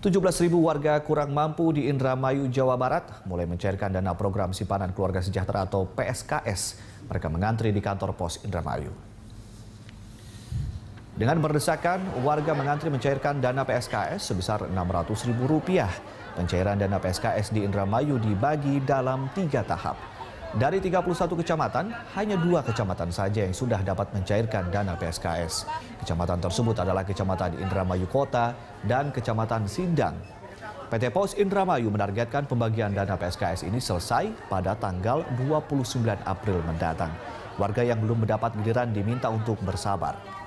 17.000 warga kurang mampu di Indramayu, Jawa Barat mulai mencairkan dana program simpanan keluarga sejahtera atau PSKS. Mereka mengantri di kantor pos Indramayu. Dengan berdesakan, warga mengantri mencairkan dana PSKS sebesar Rp600.000. Pencairan dana PSKS di Indramayu dibagi dalam tiga tahap. Dari 31 kecamatan, hanya dua kecamatan saja yang sudah dapat mencairkan dana PSKS. Kecamatan tersebut adalah Kecamatan Indramayu Kota dan Kecamatan Sindang. PT Pos Indramayu menargetkan pembagian dana PSKS ini selesai pada tanggal 29 April mendatang. Warga yang belum mendapat giliran diminta untuk bersabar.